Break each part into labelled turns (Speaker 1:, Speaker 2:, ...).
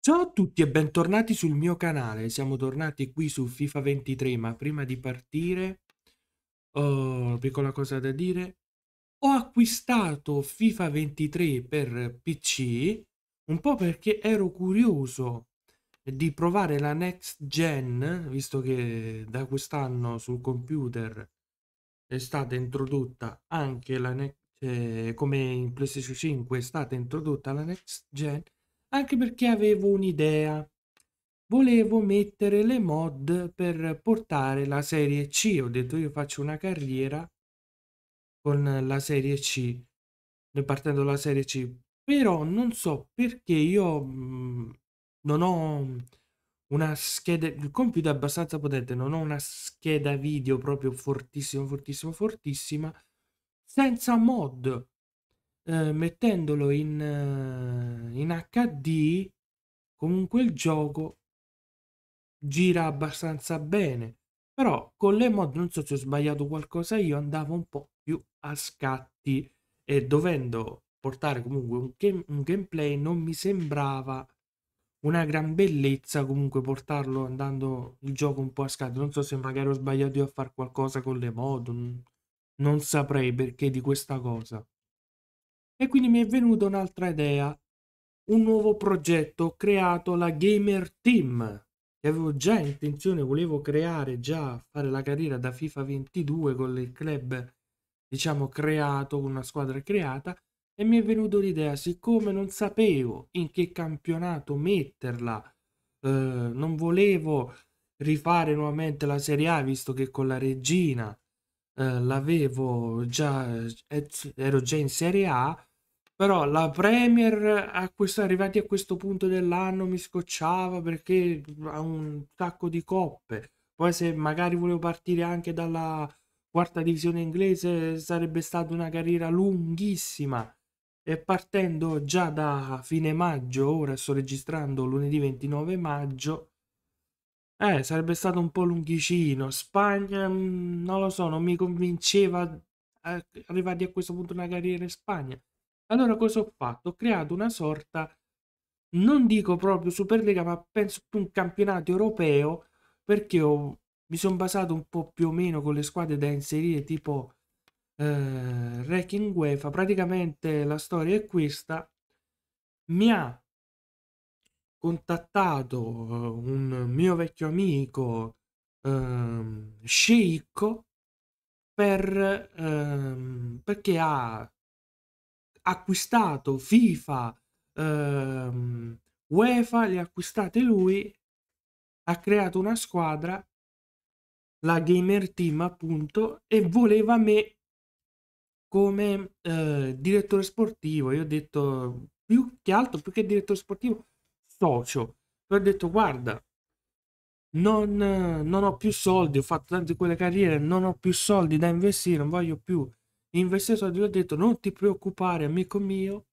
Speaker 1: Ciao a tutti e bentornati sul mio canale, siamo tornati qui su FIFA 23, ma prima di partire, una oh, piccola cosa da dire, ho acquistato FIFA 23 per PC, un po' perché ero curioso di provare la next gen, visto che da quest'anno sul computer è stata introdotta anche la next, eh, cioè, come in PlayStation 5 è stata introdotta la next gen anche perché avevo un'idea volevo mettere le mod per portare la serie C ho detto io faccio una carriera con la serie C partendo dalla serie C però non so perché io mh, mhmm, non ho una scheda, il computer è abbastanza potente, non ho una scheda video proprio fortissima, fortissima, fortissima, senza mod, eh, mettendolo in, eh, in HD, comunque il gioco gira abbastanza bene, però con le mod, non so se ho sbagliato qualcosa, io andavo un po' più a scatti e dovendo portare comunque un, game, un gameplay non mi sembrava una gran bellezza comunque portarlo andando il gioco un po' a scatto. Non so se magari ho sbagliato io a fare qualcosa con le mod, non, saprei perché di questa cosa. E quindi mi è venuta un'altra idea, un nuovo progetto, ho creato la Gamer Team. E avevo già intenzione, volevo creare già, fare la carriera da FIFA 22 con il club, diciamo, creato, con una squadra creata e mi è venuto l'idea, siccome non sapevo in che campionato metterla, eh, non volevo rifare nuovamente la Serie A, visto che con la Regina eh, l'avevo già, eh, ero già in Serie A, però la Premier, a questo, arrivati a questo punto dell'anno, mi scocciava perché ha un sacco di coppe. Poi se magari volevo partire anche dalla quarta divisione inglese sarebbe stata una carriera lunghissima e partendo già da fine maggio, ora sto registrando lunedì 29 maggio, eh, sarebbe stato un po' lunghicino. Spagna, mm, non lo so, non mi convinceva eh, arrivati a questo punto una carriera in Spagna. Allora cosa ho fatto? Ho creato una sorta, non dico proprio Superlega, ma penso più un campionato europeo, perché ho, mi sono basato un po' più o meno con le squadre da inserire, tipo eh, Wrecking UEFA, praticamente la storia è questa, mi ha contattato eh, un mio vecchio amico ehm, sceicco per, ehm, perché ha acquistato FIFA, ehm, UEFA, li ha acquistati lui, ha creato una squadra, la Gamer Team appunto, e voleva me come eh, direttore sportivo. Io ho detto più che altro, più che direttore sportivo, socio. ho detto guarda, non, non, ho più soldi, ho fatto tante quelle carriere, non ho più soldi da investire, non voglio più investire soldi. Gli ho detto non ti preoccupare amico mio,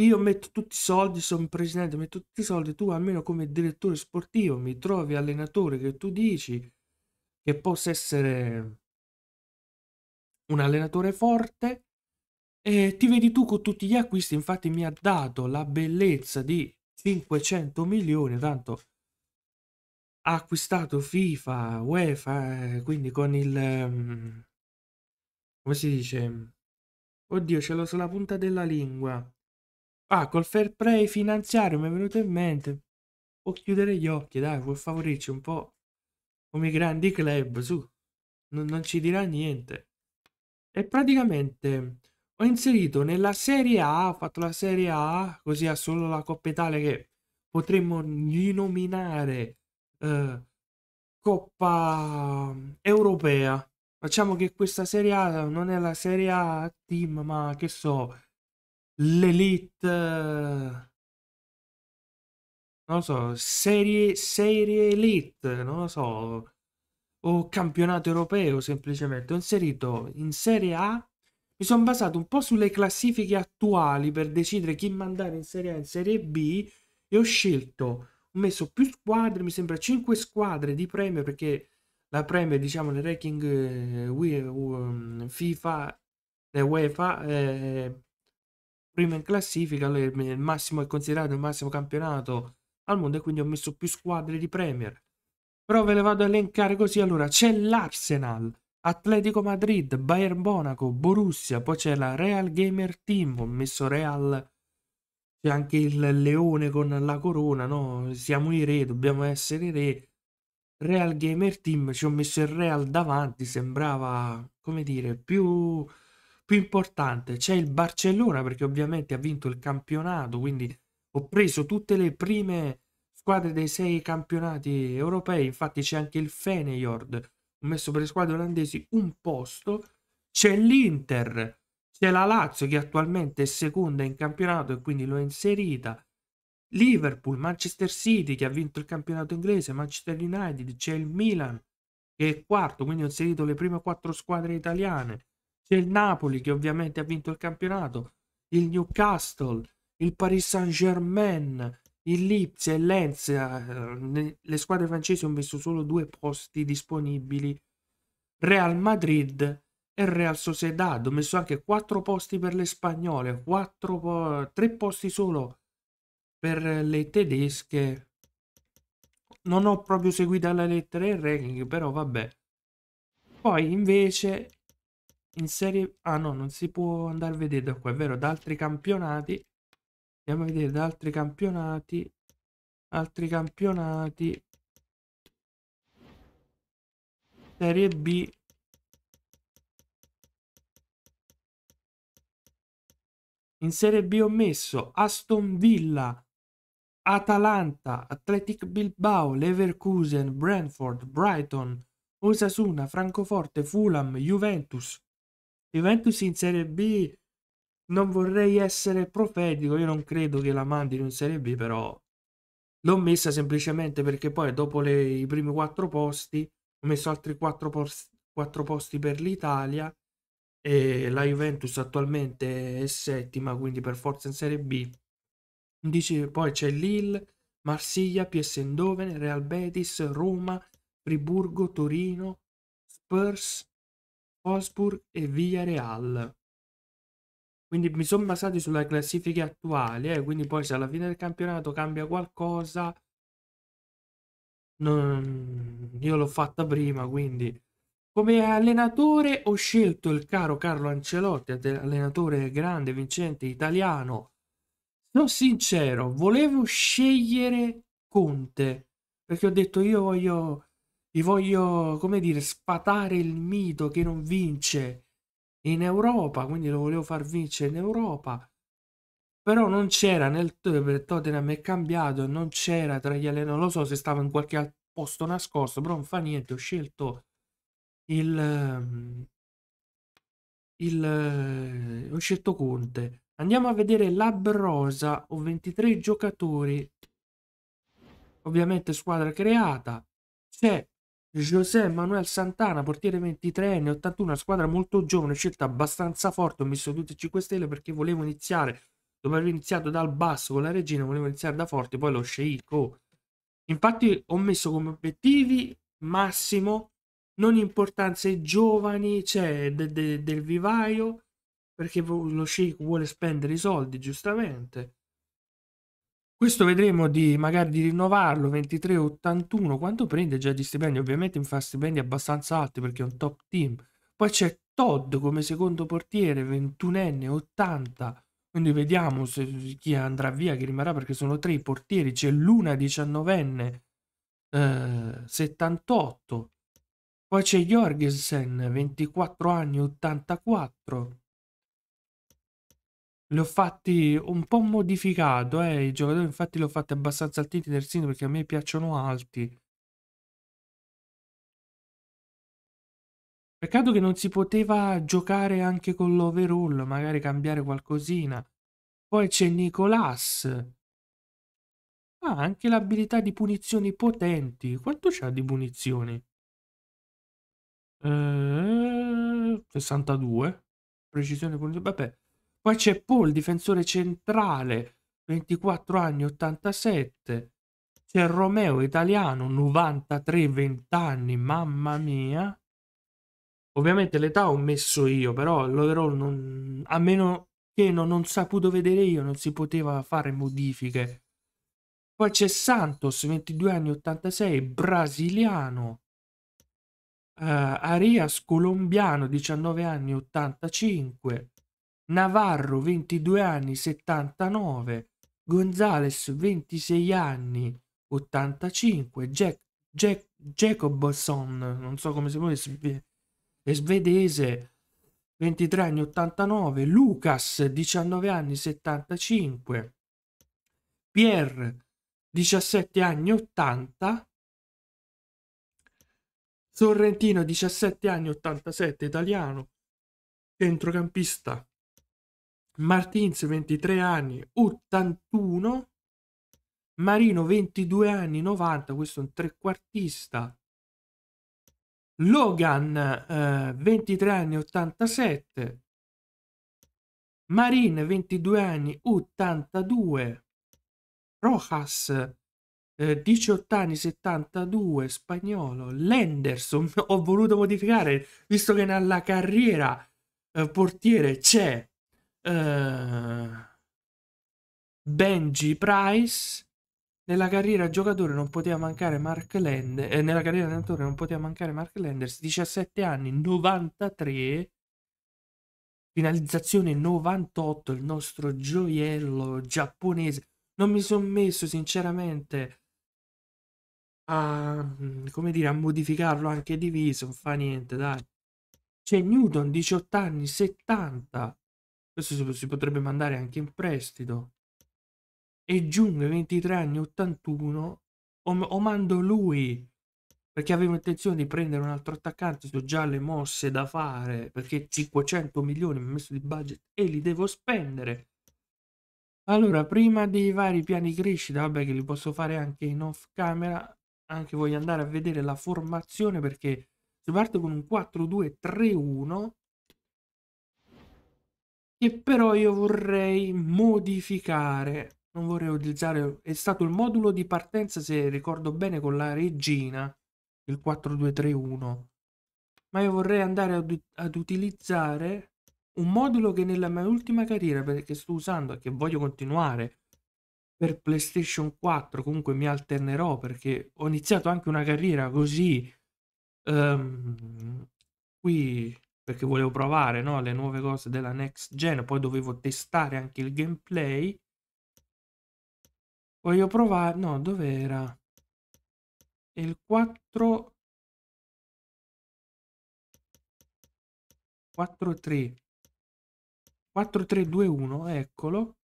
Speaker 1: io metto tutti i soldi, sono presidente, metto tutti i soldi, tu almeno come direttore sportivo mi trovi allenatore che tu dici che possa essere un allenatore forte e ti vedi tu con tutti gli acquisti, infatti mi ha dato la bellezza di 500 milioni, tanto ha acquistato FIFA, UEFA, eh, quindi con il... Mm, come si dice? Oddio, ce l'ho sulla punta della lingua. Ah, col fair play finanziario mi è venuto in mente. Può chiudere gli occhi, dai, può favorirci un po' come i grandi club, su. non, non ci dirà niente e praticamente ho inserito nella Serie A, ho fatto la Serie A, così ha solo la Coppa Italia che potremmo rinominare eh, Coppa Europea. Facciamo che questa Serie A non è la Serie A team, ma che so, l'Elite... non lo so, serie, serie Elite, non lo so, o campionato europeo semplicemente, ho inserito in Serie A, mi sono basato un po' sulle classifiche attuali per decidere chi mandare in Serie A e in Serie B e ho scelto, ho messo più squadre, mi sembra 5 squadre di premio perché la premio diciamo nel ranking eh, mm, FIFA e eh, UEFA eh, prima in classifica, il massimo è considerato il massimo campionato al mondo e quindi ho messo più squadre di Premier però ve le vado a elencare così. Allora, c'è l'Arsenal, Atletico Madrid, Bayern Monaco, Borussia, poi c'è la Real Gamer Team, ho messo Real, c'è anche il leone con la corona, no? Siamo i re, dobbiamo essere i re. Real Gamer Team, ci ho messo il Real davanti, sembrava, come dire, più, più importante. C'è il Barcellona perché ovviamente ha vinto il campionato, quindi ho preso tutte le prime squadre dei sei campionati europei, infatti c'è anche il Feneyord, messo per le squadre olandesi un posto, c'è l'Inter, c'è la Lazio che attualmente è seconda in campionato e quindi l'ho inserita, Liverpool, Manchester City che ha vinto il campionato inglese, Manchester United, c'è il Milan che è quarto, quindi ho inserito le prime quattro squadre italiane, c'è il Napoli che ovviamente ha vinto il campionato, il Newcastle, il Paris Saint Germain, il Lipsia e Lens, eh, le squadre francesi hanno messo solo due posti disponibili, Real Madrid e Real Sociedad, ho messo anche quattro posti per le spagnole, po tre posti solo per le tedesche, non ho proprio seguito alla lettera il ranking, però vabbè. Poi invece in serie... Ah no, non si può andare a vedere da qua, è vero, da altri campionati andiamo a vedere da altri campionati altri campionati serie B in serie B ho messo Aston Villa Atalanta, Athletic Bilbao, Leverkusen, Brentford, Brighton, Osasuna, Francoforte, Fulham, Juventus. Juventus in Serie B non vorrei essere profetico, io non credo che la mandi in Serie B, però l'ho messa semplicemente perché poi dopo le, i primi quattro posti ho messo altri quattro, post, quattro posti per l'Italia e la Juventus attualmente è settima, quindi per forza in Serie B. Dice, poi c'è Lille, Marsiglia, PS Endoven, Real Betis, Roma, Friburgo, Torino, Spurs, Wolfsburg e Via Real. Quindi mi sono basati sulla classifica attuale, eh, quindi poi se alla fine del campionato cambia qualcosa, non... io l'ho fatta prima, quindi come allenatore ho scelto il caro Carlo Ancelotti, allenatore grande, vincente, italiano. Sono sincero, volevo scegliere Conte, perché ho detto io voglio, vi voglio, come dire, sfatare il mito che non vince, in Europa, quindi lo volevo far vincere in Europa. Però non c'era nel eh, Tottenham è cambiato, non c'era tra gli allenatori, lo so se stava in qualche posto nascosto, però non fa niente, ho scelto il, ehm, il eh, ho scelto Conte. Andiamo a vedere l'Abrosa, ho 23 giocatori. Ovviamente squadra creata. C'è José Manuel Santana, portiere 23enne, 81, una squadra molto giovane, scelta abbastanza forte, ho messo tutti i 5 stelle perché volevo iniziare, dopo aver iniziato dal basso con la regina, volevo iniziare da forte, poi lo sceicco. Infatti ho messo come obiettivi massimo, non importanza ai giovani, cioè de, de, del vivaio, perché lo sceicco vuole spendere i soldi, giustamente. Questo vedremo di magari di rinnovarlo 23,81 quanto prende già di stipendi, ovviamente in fa stipendi abbastanza alti perché è un top team. Poi c'è Todd come secondo portiere, 21enne, 80. Quindi vediamo se, chi andrà via, chi rimarrà perché sono tre i portieri. C'è l'una 19enne, eh, 78. Poi c'è Jorgensen, 24 anni, 84. Li ho fatti un po' modificato, eh, i giocatori infatti li ho fatti abbastanza altiti terzini perché a me piacciono alti. Peccato che non si poteva giocare anche con l'overall, magari cambiare qualcosina. Poi c'è Nicolas. Ah, anche l'abilità di punizioni potenti. Quanto c'ha di punizioni? Eh, 62. Precisione punizione. Vabbè, poi c'è Paul, difensore centrale, 24 anni, 87. C'è Romeo, italiano, 93, 20 anni, mamma mia. Ovviamente l'età ho messo io, però l'overall non... a meno che non, non saputo vedere io, non si poteva fare modifiche. Poi c'è Santos, 22 anni, 86, brasiliano. Uh, Arias, colombiano, 19 anni, 85. Navarro 22 anni 79, Gonzales 26 anni 85, Jack, Jack Jacobson, non so come si pronuncia, è svedese 23 anni 89, Lucas 19 anni 75, Pierre 17 anni 80, Sorrentino 17 anni 87 italiano, centrocampista Martins 23 anni 81 Marino 22 anni 90 questo è un trequartista Logan eh, 23 anni 87 Marin 22 anni 82 Rojas eh, 18 anni 72 spagnolo Lenderson ho voluto modificare visto che nella carriera eh, portiere c'è Uh, Benji Price. Nella carriera giocatore non poteva mancare Mark Lenders. Eh, nella carriera allenatore non poteva mancare Mark Lenders. 17 anni, 93. Finalizzazione 98, il nostro gioiello giapponese. Non mi sono messo sinceramente a, mm, come dire, a modificarlo anche diviso, non fa niente, dai. C'è Newton, 18 anni, 70. Questo si potrebbe mandare anche in prestito. E Jung, 23 anni, 81, o, o mando lui. Perché avevo intenzione di prendere un altro attaccante, ho già le mosse da fare, perché 500 milioni mi ho messo di budget e li devo spendere. Allora, prima dei vari piani crescita, vabbè che li posso fare anche in off camera, anche voglio andare a vedere la formazione perché si parte con un 4-2-3-1 che però io vorrei modificare. Non vorrei utilizzare, è stato il modulo di partenza, se ricordo bene, con la regina, il 4231. Ma io vorrei andare ad, ad utilizzare un modulo che nella mia ultima carriera, perché sto usando e che voglio continuare per PlayStation 4, comunque mi alternerò perché ho iniziato anche una carriera così. Um, qui perché volevo provare no, le nuove cose della next gen, poi dovevo testare anche il gameplay. Voglio provare, no, dove era Il 4 4 3 4 3 2 1, eccolo.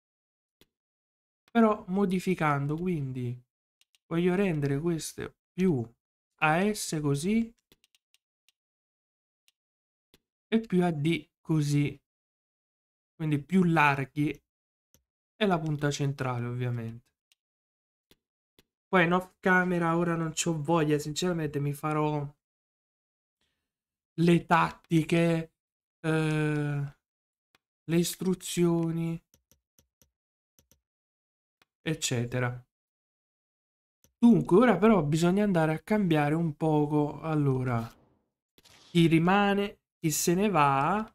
Speaker 1: Però modificando, quindi voglio rendere queste più AS così e più a D così, quindi più larghi e la punta centrale ovviamente. Poi in off camera ora non ho voglia, sinceramente mi farò le tattiche, eh, le istruzioni, eccetera. Dunque, ora però bisogna andare a cambiare un poco. Allora, chi rimane che se ne va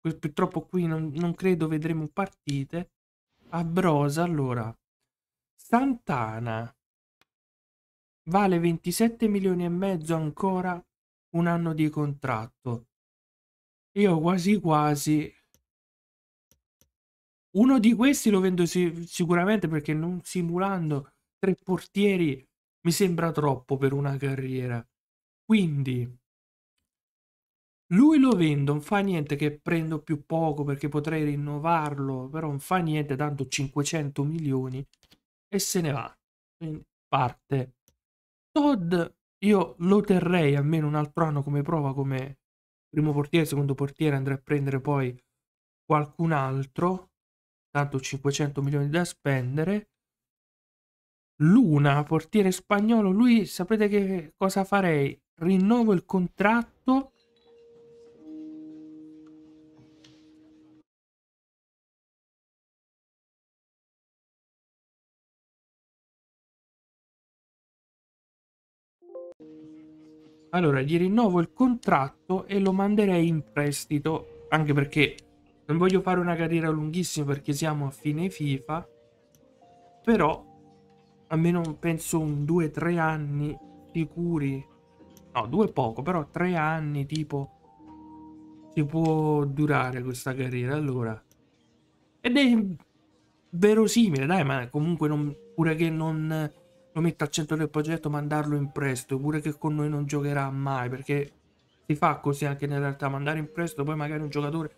Speaker 1: purtroppo qui non, non, credo vedremo partite a Brosa allora Santana vale 27 milioni e mezzo ancora un anno di contratto io quasi quasi uno di questi lo vendo sicuramente perché non simulando tre portieri mi sembra troppo per una carriera. Quindi lui lo vendo, non fa niente che prendo più poco perché potrei rinnovarlo, però non fa niente, tanto 500 milioni e se ne va. Quindi parte. Todd io lo terrei almeno un altro anno come prova come primo portiere, secondo portiere, andrei a prendere poi qualcun altro, tanto 500 milioni da spendere Luna, portiere spagnolo, lui sapete che cosa farei? Rinnovo il contratto. Allora, gli rinnovo il contratto e lo manderei in prestito, anche perché non voglio fare una carriera lunghissima perché siamo a fine FIFA, però almeno penso un 2-3 anni sicuri. No, due poco, però tre anni tipo si può durare questa carriera allora. Ed è verosimile, dai, ma comunque non, pure che non lo metta al centro del progetto mandarlo in presto pure che con noi non giocherà mai, perché si fa così anche nella realtà, mandare in presto poi magari un giocatore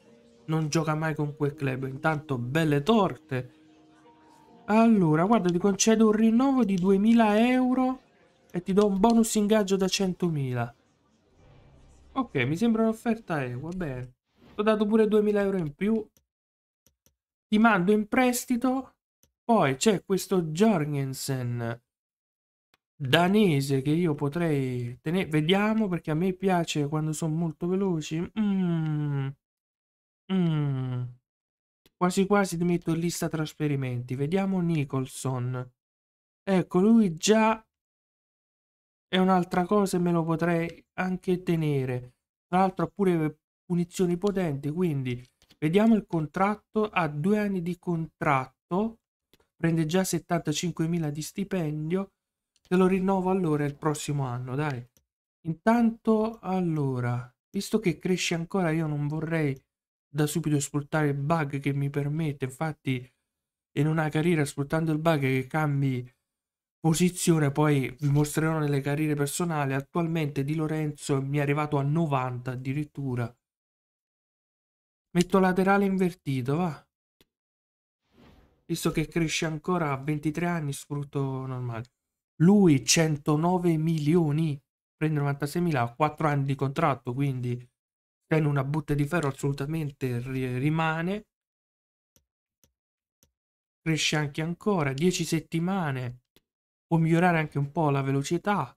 Speaker 1: non gioca mai con quel club. Intanto belle torte allora, guarda, ti concedo un rinnovo di 2000 euro e ti do un bonus ingaggio da 100.000. Ok, mi sembra un'offerta equa, bene. Ti ho dato pure 2000 euro in più. Ti mando in prestito. Poi c'è questo Jorgensen danese che io potrei tenere. Vediamo perché a me piace quando sono molto veloci. Mmm. Mmm. Quasi quasi ti metto in lista trasferimenti. Vediamo Nicholson. Ecco, lui già è un'altra cosa e me lo potrei anche tenere. Tra l'altro ha pure punizioni potenti, quindi vediamo il contratto. Ha due anni di contratto, prende già 75.000 di stipendio. Te lo rinnovo allora il prossimo anno, dai. Intanto, allora, visto che cresce ancora, io non vorrei da subito sfruttare il bug che mi permette infatti in una carriera sfruttando il bug che cambi posizione poi vi mostrerò nelle carriere personali attualmente di Lorenzo mi è arrivato a 90 addirittura metto laterale invertito va visto che cresce ancora a 23 anni sfrutto normale lui 109 milioni prende 96 mila 4 anni di contratto quindi in una botte di ferro assolutamente rimane cresce anche ancora 10 settimane può migliorare anche un po' la velocità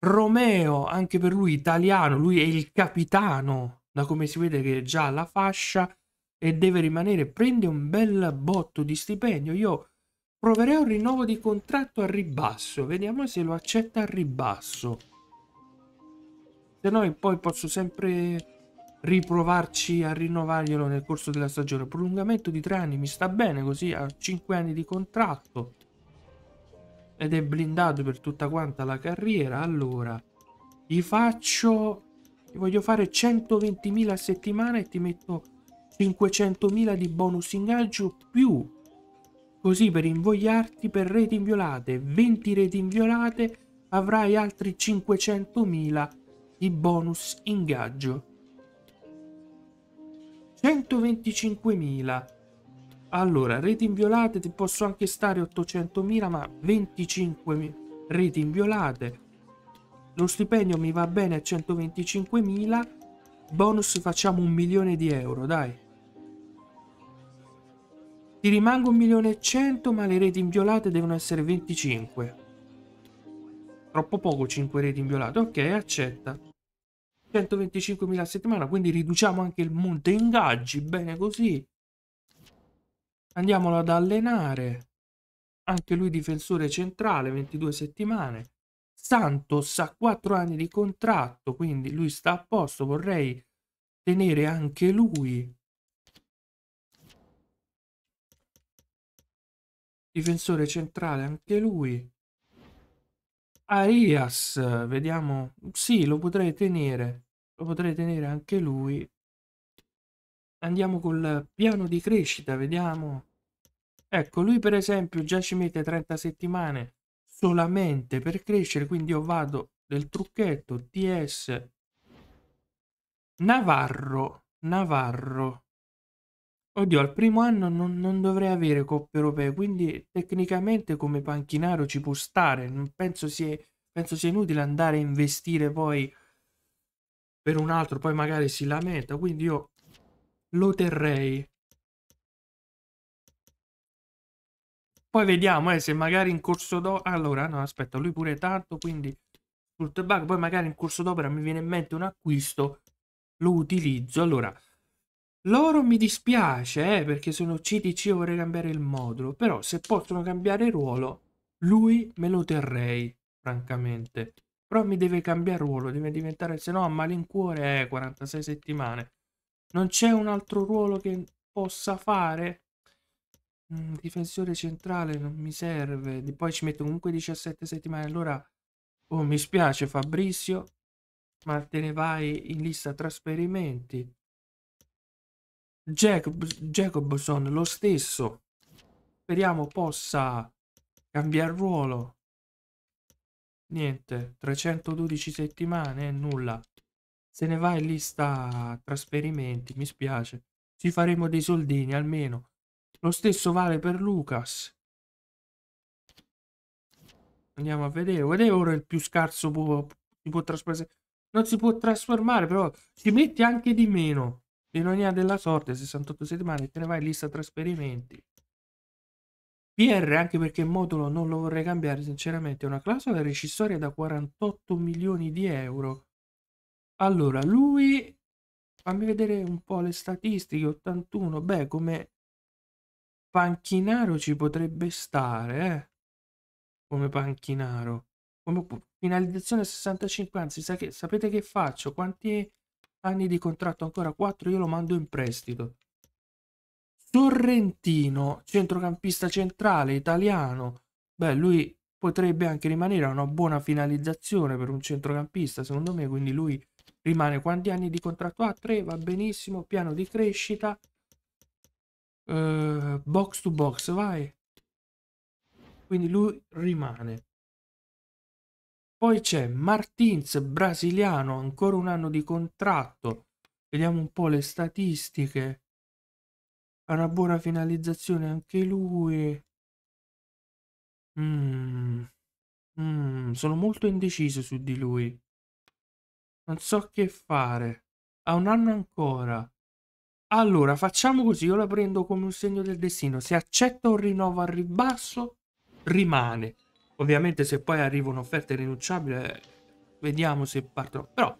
Speaker 1: Romeo anche per lui italiano lui è il capitano da come si vede che è già la fascia e deve rimanere prende un bel botto di stipendio io proverei un rinnovo di contratto al ribasso vediamo se lo accetta al ribasso se no poi posso sempre riprovarci a rinnovarglielo nel corso della stagione. Prolungamento di tre anni mi sta bene così a 5 anni di contratto ed è blindato per tutta quanta la carriera. Allora gli faccio gli voglio fare 120.000 a settimana e ti metto 500.000 di bonus ingaggio più così per invogliarti per reti inviolate, 20 reti inviolate avrai altri 500.000 di bonus ingaggio. 125.000. Allora, reti inviolate ti posso anche stare 800.000, ma 25.000 reti inviolate. Lo stipendio mi va bene a 125.000. Bonus facciamo un milione di euro, dai. Ti rimango un milione e cento, ma le reti inviolate devono essere 25. Troppo poco 5 reti inviolate. Ok, accetta. 125.000 a settimana, quindi riduciamo anche il monte ingaggi, bene così. Andiamolo ad allenare. Anche lui difensore centrale, 22 settimane. Santos ha 4 anni di contratto, quindi lui sta a posto, vorrei tenere anche lui. Difensore centrale anche lui. Arias, vediamo. Sì, lo potrei tenere. Lo potrei tenere anche lui. Andiamo col piano di crescita, vediamo. Ecco, lui per esempio già ci mette 30 settimane solamente per crescere, quindi io vado del trucchetto TS Navarro, Navarro. Oddio, al primo anno non, non dovrei avere coppe europee, quindi tecnicamente come panchinaro ci può stare. Non penso sia, penso sia inutile andare a investire poi per un altro, poi magari si lamenta. Quindi io lo terrei. Poi vediamo eh, se magari in corso d'opera... Allora, no, aspetta, lui pure tanto, quindi sul tobacco. Poi magari in corso d'opera mi viene in mente un acquisto, lo utilizzo. Allora, loro mi dispiace, eh, perché sono CDC e vorrei cambiare il modulo, però se possono cambiare ruolo, lui me lo terrei, francamente. Però mi deve cambiare ruolo, deve diventare, se no a malincuore eh, 46 settimane. Non c'è un altro ruolo che possa fare? Mm, difensore centrale non mi serve, poi ci metto comunque 17 settimane, allora... Oh, mi spiace Fabrizio, ma te ne vai in lista trasferimenti. Jacob, Jacobson lo stesso. Speriamo possa cambiare ruolo. Niente, 312 settimane, eh, nulla. Se ne va in lista trasferimenti, mi spiace. Ci faremo dei soldini almeno. Lo stesso vale per Lucas. Andiamo a vedere. Vedete ora il più scarso può, si può trasformare. Non si può trasformare, però ci mette anche di meno. Ironia della sorte, 68 settimane, te ne vai in lista trasferimenti. PR, anche perché il modulo non lo vorrei cambiare, sinceramente, è una clausola rescissoria da 48 milioni di euro. Allora, lui, fammi vedere un po' le statistiche, 81, beh, come panchinaro ci potrebbe stare, eh? Come panchinaro. Come finalizzazione 65, anzi, sa che, sapete che faccio? Quanti anni di contratto ancora 4, io lo mando in prestito. Sorrentino, centrocampista centrale italiano. Beh, lui potrebbe anche rimanere a una buona finalizzazione per un centrocampista, secondo me, quindi lui rimane quanti anni di contratto ha? Ah, 3, va benissimo, piano di crescita. Uh, box to box, vai. Quindi lui rimane. Poi c'è Martins, brasiliano, ancora un anno di contratto. Vediamo un po' le statistiche. Ha una buona finalizzazione anche lui. Mm. Mm. Sono molto indeciso su di lui. Non so che fare. Ha un anno ancora. Allora, facciamo così. Io la prendo come un segno del destino. Se accetta un rinnovo al ribasso, rimane. Ovviamente se poi arriva un'offerta irrinunciabile, vediamo se partono. Però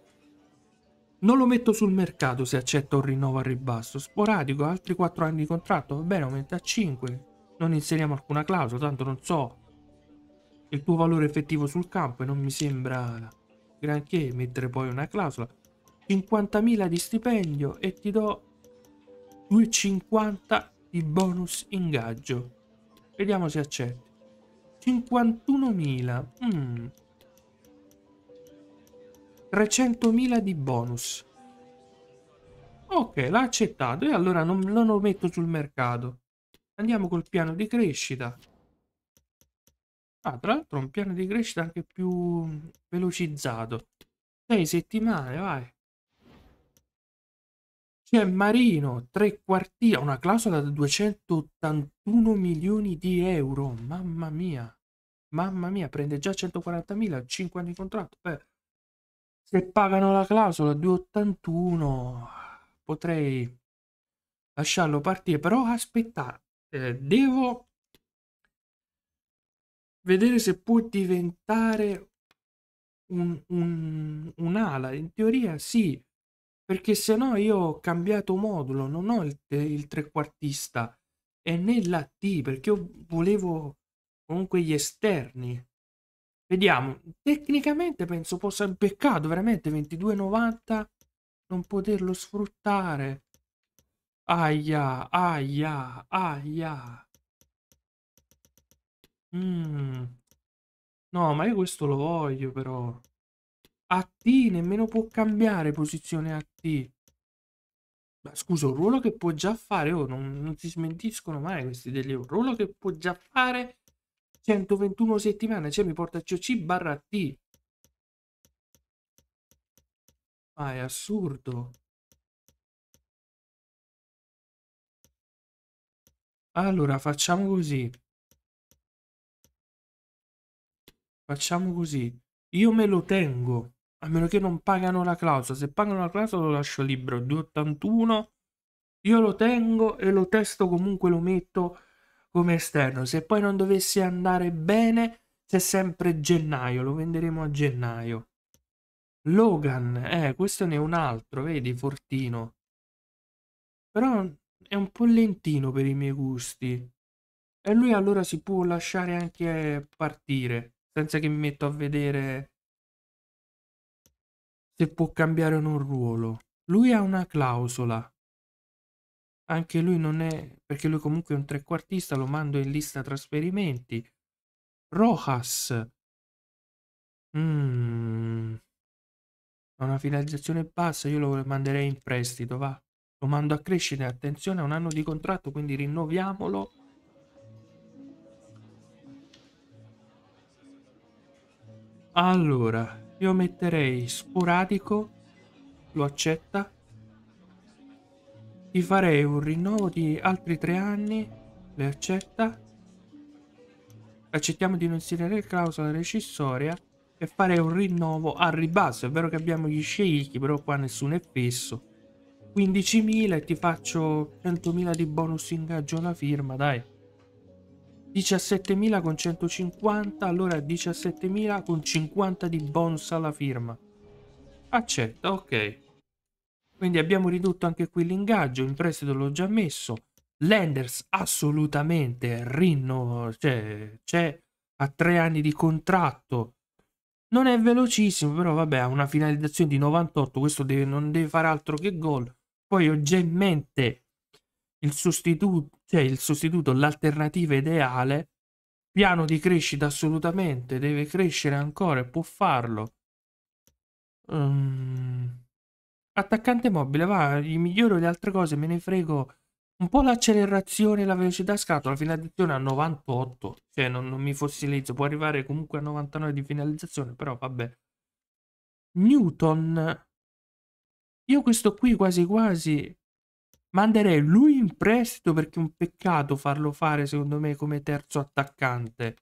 Speaker 1: non lo metto sul mercato se accetto un rinnovo al ribasso. Sporadico, altri 4 anni di contratto, va bene, aumenta a 5. Non inseriamo alcuna clausola, tanto non so il tuo valore effettivo sul campo e non mi sembra granché mettere poi una clausola. 50.000 di stipendio e ti do 2,50 di bonus ingaggio. Vediamo se accetta. 51.000. Mm. 300.000 di bonus. Ok, l'ha accettato e allora non, non lo metto sul mercato. Andiamo col piano di crescita. Ah, tra l'altro un piano di crescita anche più velocizzato. 6 settimane, vai. C'è Marino, tre quarti, una clausola da 281 milioni di euro. Mamma mia, mamma mia, prende già 140 mila, 5 anni di contratto. Beh, se pagano la clausola 281, potrei lasciarlo partire, però aspettare, eh, devo vedere se può diventare un'ala. Un, un In teoria sì, perché se no io ho cambiato modulo, non ho il, il trequartista e né la T perché io volevo comunque gli esterni. Vediamo, tecnicamente penso possa, un peccato veramente, 22,90 non poterlo sfruttare. Aia, aia, aia. Mm. No, ma io questo lo voglio però. AT nemmeno può cambiare posizione AT. Ma scusa, un ruolo che può già fare, oh, non, non si smentiscono mai questi degli un ruolo che può già fare 121 settimane, cioè mi porta a COC barra T. Ma è assurdo. Allora, facciamo così. Facciamo così. Io me lo tengo a meno che non pagano la clausola. Se pagano la clausola lo lascio libero, 281, io lo tengo e lo testo comunque lo metto come esterno. Se poi non dovesse andare bene, c'è sempre gennaio, lo venderemo a gennaio. Logan, eh, questo ne è un altro, vedi, fortino. Però è un po' lentino per i miei gusti. E lui allora si può lasciare anche partire, senza che mi metto a vedere se può cambiare o non ruolo. Lui ha una clausola. Anche lui non è, perché lui comunque è un trequartista, lo mando in lista trasferimenti. Rojas. Mm. Ha una finalizzazione bassa, io lo manderei in prestito, va. Lo mando a crescere, attenzione, ha un anno di contratto, quindi rinnoviamolo. Allora, io metterei sporadico, lo accetta. Ti farei un rinnovo di altri tre anni, le accetta. Accettiamo di non inserire clausola recissoria e fare un rinnovo al ribasso. È vero che abbiamo gli sceicchi, però qua nessuno è fisso. 15.000 e ti faccio 100.000 di bonus ingaggio alla firma, dai. 17.000 con 150, allora 17.000 con 50 di bonus alla firma. Accetta, ok. Quindi abbiamo ridotto anche qui l'ingaggio, in prestito l'ho già messo. Lenders assolutamente rinnovo, cioè c'è a tre anni di contratto. Non è velocissimo, però vabbè, ha una finalizzazione di 98, questo deve, non deve fare altro che gol. Poi ho già in mente il sostituto, cioè il sostituto, l'alternativa ideale, piano di crescita assolutamente, deve crescere ancora e può farlo. Um, attaccante mobile, va, gli miglioro le altre cose, me ne frego un po' l'accelerazione e la velocità scatola, finalizzazione a 98, cioè non, non mi fossilizzo, può arrivare comunque a 99 di finalizzazione, però vabbè. Newton, io questo qui quasi quasi manderei lui in prestito perché è un peccato farlo fare secondo me come terzo attaccante.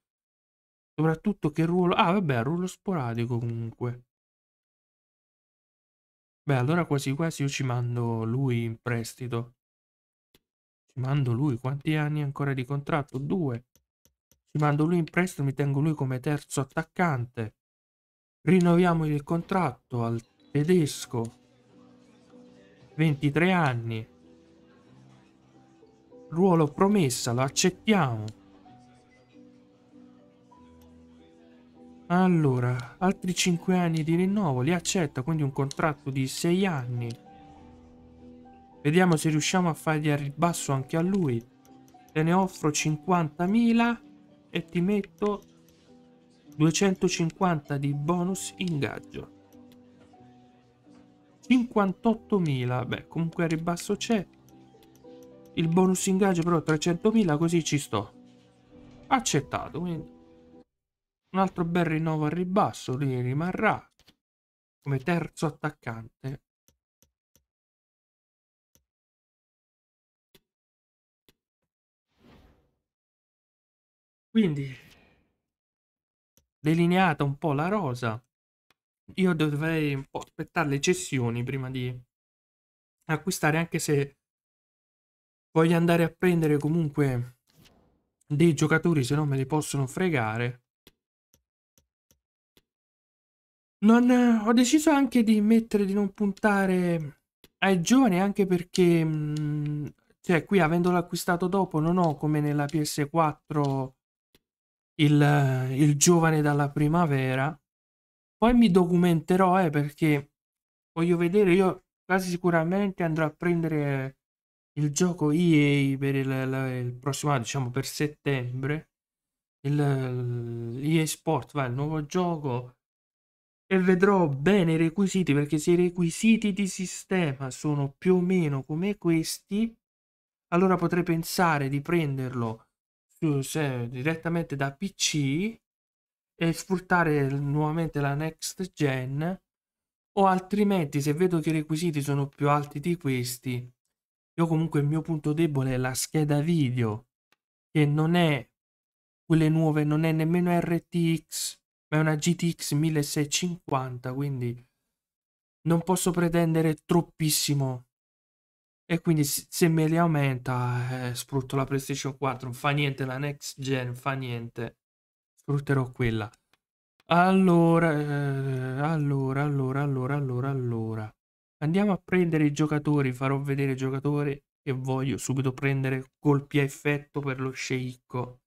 Speaker 1: Soprattutto che ruolo... Ah vabbè, ruolo sporadico comunque. Beh, allora quasi quasi io ci mando lui in prestito. Ci mando lui, quanti anni ancora di contratto? Due. Ci mando lui in prestito, mi tengo lui come terzo attaccante. Rinnoviamo il contratto al tedesco. 23 anni ruolo promessa, lo accettiamo. Allora, altri 5 anni di rinnovo, li accetta, quindi un contratto di 6 anni. Vediamo se riusciamo a fargli al ribasso anche a lui. Te ne offro 50.000 e ti metto 250 di bonus ingaggio. 58.000, beh comunque a ribasso c'è. Il bonus ingaggio però 300.000 così ci sto. Accettato, quindi. Un altro bel rinnovo al ribasso, lì rimarrà. Come terzo attaccante. Quindi, delineata un po' la rosa, io dovrei un po' aspettare le cessioni prima di acquistare, anche se Voglio andare a prendere comunque dei giocatori, se no me li possono fregare. Non, ho deciso anche di mettere di non puntare ai giovani anche perché mm, cioè qui avendolo acquistato dopo non ho come nella PS4 il, il giovane dalla primavera poi mi documenterò eh, perché voglio vedere io quasi sicuramente andrò a prendere il gioco EA per il, la, il prossimo anno, diciamo per settembre, il, il EA Sport va il nuovo gioco e vedrò bene i requisiti perché se i requisiti di sistema sono più o meno come questi, allora potrei pensare di prenderlo su, se, direttamente da PC e sfruttare nuovamente la next gen o altrimenti se vedo che i requisiti sono più alti di questi io comunque il mio punto debole è la scheda video, che non è quelle nuove, non è nemmeno RTX, ma è una GTX 1650, quindi non posso pretendere troppissimo. E quindi se me li aumenta, eh, sfrutto la PlayStation 4, non fa niente, la next gen fa niente, sfrutterò quella. Allora, eh, allora, allora, allora, allora, allora. Andiamo a prendere i giocatori, farò vedere il giocatore e voglio subito prendere colpi a effetto per lo sceicco.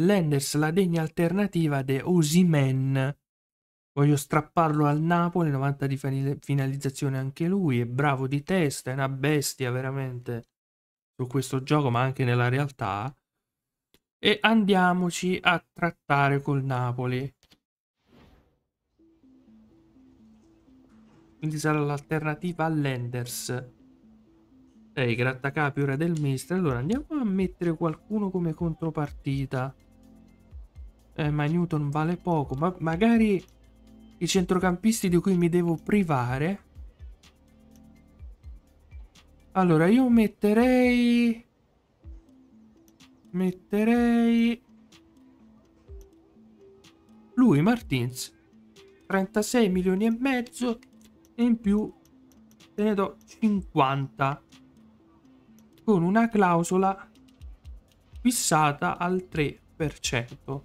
Speaker 1: Lenders la degna alternativa de Osimen. Voglio strapparlo al Napoli, 90 di finalizzazione anche lui, è bravo di testa, è una bestia veramente su questo gioco ma anche nella realtà. E andiamoci a trattare col Napoli. Quindi sarà l'alternativa all'Enders. Ehi, grattacapi ora del mister. Allora andiamo a mettere qualcuno come contropartita. Eh, ma Newton vale poco. Ma magari i centrocampisti di cui mi devo privare. Allora io metterei... Metterei... Lui, Martins. 36 milioni e mezzo e in più te ne do 50 con una clausola fissata al 3%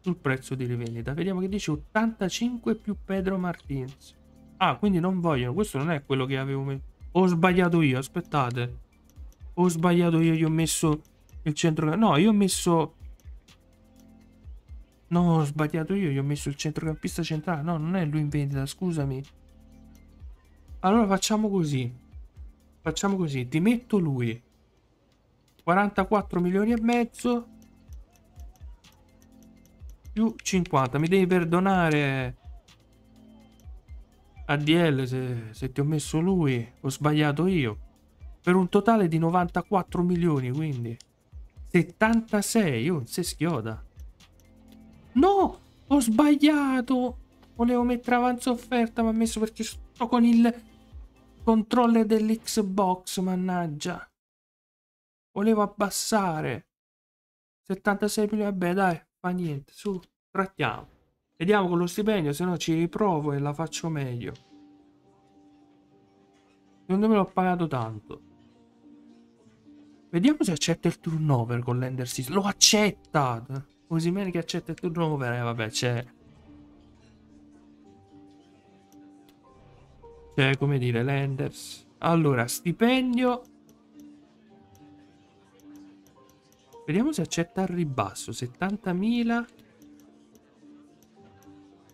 Speaker 1: sul prezzo di rivendita. Vediamo che dice 85 più Pedro Martins. Ah, quindi non vogliono. Questo non è quello che avevo messo. Ho sbagliato io, aspettate. Ho sbagliato io, gli ho messo il centro... No, io ho messo No, ho sbagliato io, gli ho messo il centrocampista centrale. No, non è lui in vendita, scusami. Allora facciamo così. Facciamo così, ti metto lui. 44 milioni e mezzo. Più 50. Mi devi perdonare. ADL se, se ti ho messo lui. Ho sbagliato io. Per un totale di 94 milioni, quindi. 76, oh, se schioda. No! Ho sbagliato! Volevo mettere avanzo offerta, ma ho messo perché sto con il controller dell'Xbox, mannaggia. Volevo abbassare. 76 milioni, vabbè dai, fa niente, su, trattiamo. Vediamo con lo stipendio, se no ci riprovo e la faccio meglio. Secondo me l'ho pagato tanto. Vediamo se accetta il turnover con l'Ender Season. Lo accetta! Così Usimene che accetta il turno over, eh, vabbè, c'è... C'è, come dire, Lenders. Allora, stipendio... Vediamo se accetta al ribasso, 70.000...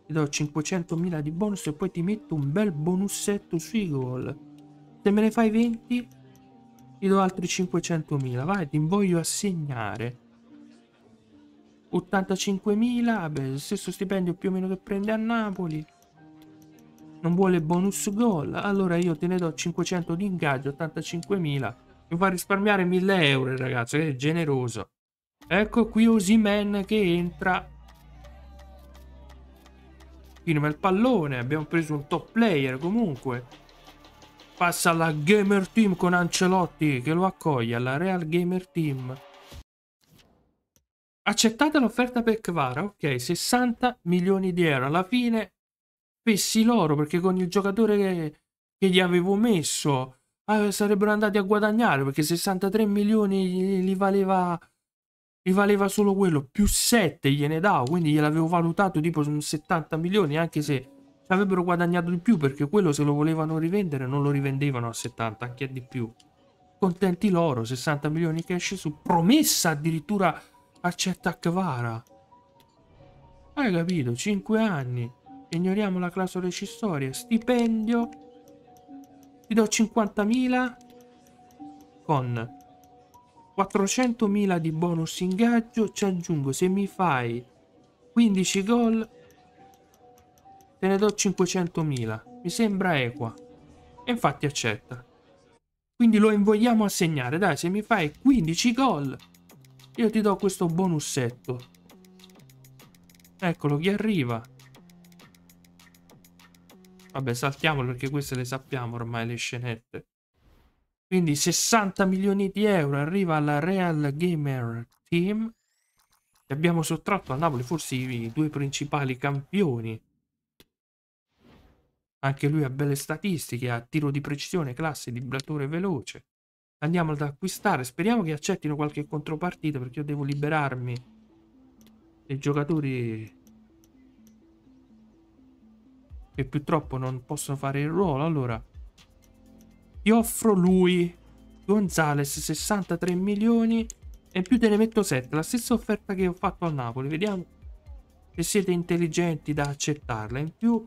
Speaker 1: Ti do 500.000 di bonus e poi ti metto un bel bonussetto sui gol. Se me ne fai 20, ti do altri 500.000, vai, ti voglio assegnare. 85.000, vabbè, stesso stipendio più o meno che prende a Napoli. Non vuole bonus gol, allora io te ne do 500 di ingaggio, 85.000. Mi fa risparmiare 1.000 euro ragazzo, che è generoso. Ecco qui Osimen che entra. Firma il pallone, abbiamo preso un top player comunque. Passa alla Gamer Team con Ancelotti che lo accoglie, alla Real Gamer Team. Accettate l'offerta per Kvara, ok, 60 milioni di euro. Alla fine fessi loro perché con il giocatore che, che gli avevo messo eh, sarebbero andati a guadagnare perché 63 milioni li valeva, li valeva solo quello, più 7 gliene davo, quindi gliel'avevo valutato tipo su 70 milioni anche se ci avrebbero guadagnato di più perché quello se lo volevano rivendere non lo rivendevano a 70, anche di più. Contenti loro, 60 milioni cash su promessa addirittura accetta Kvara. Hai capito? 5 anni. Ignoriamo la clausola decisoria. Stipendio. Ti do 50.000 con 400.000 di bonus ingaggio. Ci aggiungo se mi fai 15 gol te ne do 500.000. Mi sembra equa. E infatti accetta. Quindi lo invogliamo a segnare. Dai, se mi fai 15 gol io ti do questo bonusetto. Eccolo, chi arriva? Vabbè, saltiamolo perché queste le sappiamo ormai le scenette. Quindi 60 milioni di euro arriva alla Real Gamer Team. E abbiamo sottratto a Napoli forse i due principali campioni. Anche lui ha belle statistiche, ha tiro di precisione, classe, libratore veloce andiamo ad acquistare speriamo che accettino qualche contropartita perché io devo liberarmi dei giocatori che purtroppo non possono fare il ruolo allora ti offro lui Gonzales 63 milioni e in più te ne metto 7 la stessa offerta che ho fatto al Napoli vediamo se siete intelligenti da accettarla in più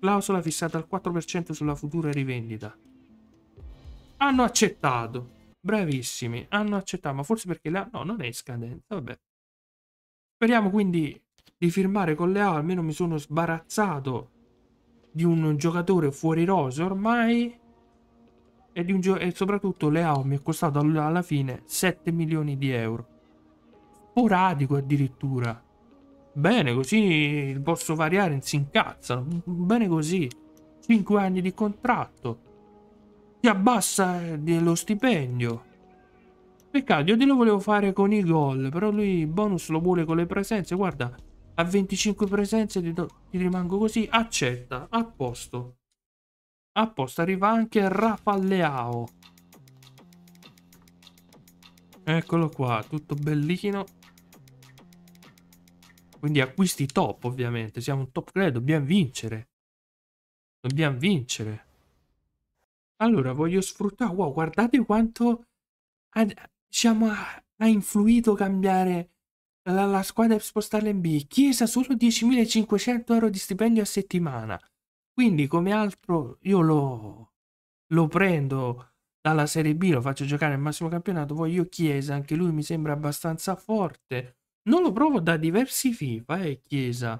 Speaker 1: clausola fissata al 4% sulla futura rivendita hanno accettato. Bravissimi, hanno accettato, ma forse perché la... No, non è in scadenza, vabbè. Speriamo quindi di firmare con le almeno mi sono sbarazzato di un giocatore fuori rosa ormai. E, di un gio... e soprattutto Leao mi è costato alla fine 7 milioni di euro. Sporadico addirittura. Bene, così posso variare, si incazzano. Bene così. 5 anni di contratto ti abbassa eh, lo stipendio. Peccato, io te lo volevo fare con i gol, però lui il bonus lo vuole con le presenze, guarda, a 25 presenze ti, ti rimango così, accetta, a posto. A posto, arriva anche Rafa Leao. Eccolo qua, tutto bellino. Quindi acquisti top, ovviamente, siamo un top 3, dobbiamo vincere. Dobbiamo vincere. Allora, voglio sfruttare... Wow, guardate quanto ha, diciamo, ha influito cambiare la, la squadra e spostarla in B. Chiesa solo 10.500 euro di stipendio a settimana. Quindi, come altro, io lo, lo prendo dalla Serie B, lo faccio giocare al massimo campionato. Voglio Chiesa, anche lui mi sembra abbastanza forte. Non lo provo da diversi FIFA, eh, Chiesa.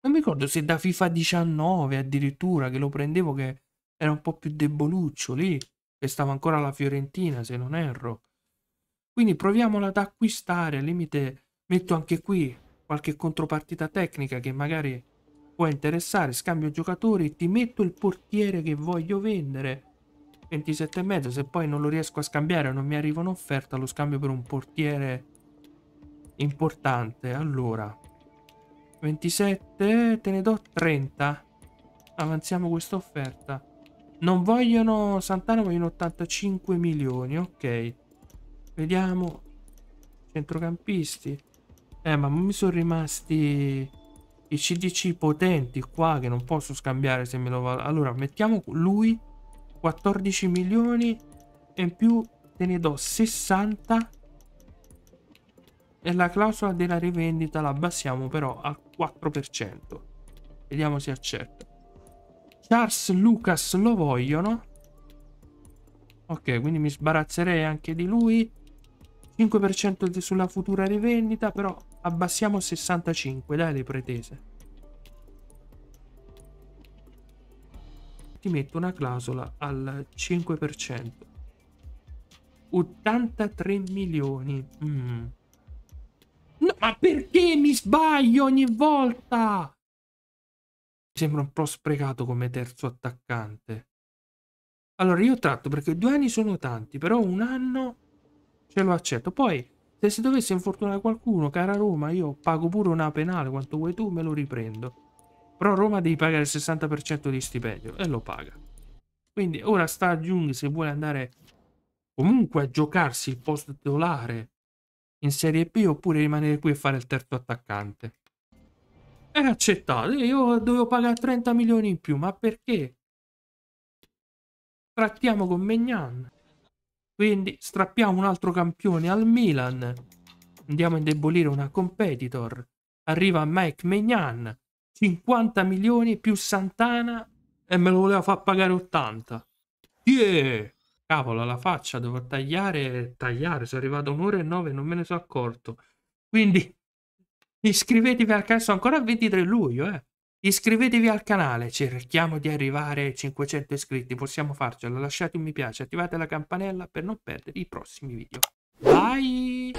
Speaker 1: Non mi ricordo se da FIFA 19 addirittura che lo prendevo che era un po' più deboluccio lì, che stava ancora alla Fiorentina se non erro. Quindi proviamola ad acquistare, al limite metto anche qui qualche contropartita tecnica che magari può interessare, scambio giocatori, ti metto il portiere che voglio vendere, 27,5. se poi non lo riesco a scambiare o non mi arriva un'offerta lo scambio per un portiere importante, allora 27, te ne do 30, avanziamo questa offerta. Non vogliono Santana, vogliono 85 milioni, ok. Vediamo. Centrocampisti. Eh, ma mi sono rimasti i CDC potenti qua che non posso scambiare se me lo va. Allora, mettiamo lui 14 milioni e in più te ne do 60 e la clausola della rivendita la abbassiamo però al 4%. Vediamo se accetta. Charles Lucas lo vogliono. Ok, quindi mi sbarazzerei anche di lui. 5% sulla futura rivendita, però abbassiamo 65, dai le pretese. Ti metto una clausola al 5%. 83 milioni. Mm. No, ma perché mi sbaglio ogni volta? sembra un po' sprecato come terzo attaccante. Allora, io tratto perché due anni sono tanti, però un anno ce lo accetto. Poi, se si dovesse infortunare qualcuno, cara Roma, io pago pure una penale, quanto vuoi tu, me lo riprendo. Però Roma devi pagare il 60% di stipendio e lo paga. Quindi ora sta a Jung se vuole andare comunque a giocarsi il post-dolare in Serie B oppure rimanere qui e fare il terzo attaccante era accettato. Io dovevo pagare 30 milioni in più, ma perché? Trattiamo con Mignan. Quindi strappiamo un altro campione al Milan. Andiamo a indebolire una competitor. Arriva Mike Mignan. 50 milioni più Santana e me lo voleva far pagare 80. Yeah! Cavolo, la faccia, dovrò tagliare e tagliare. Sono arrivato un'ora e nove, non me ne sono accorto. Quindi Iscrivetevi al canale, sono ancora il 23 luglio, eh. Iscrivetevi al canale, cerchiamo di arrivare a 500 iscritti, possiamo farcela, lasciate un mi piace, attivate la campanella per non perdere i prossimi video. Bye!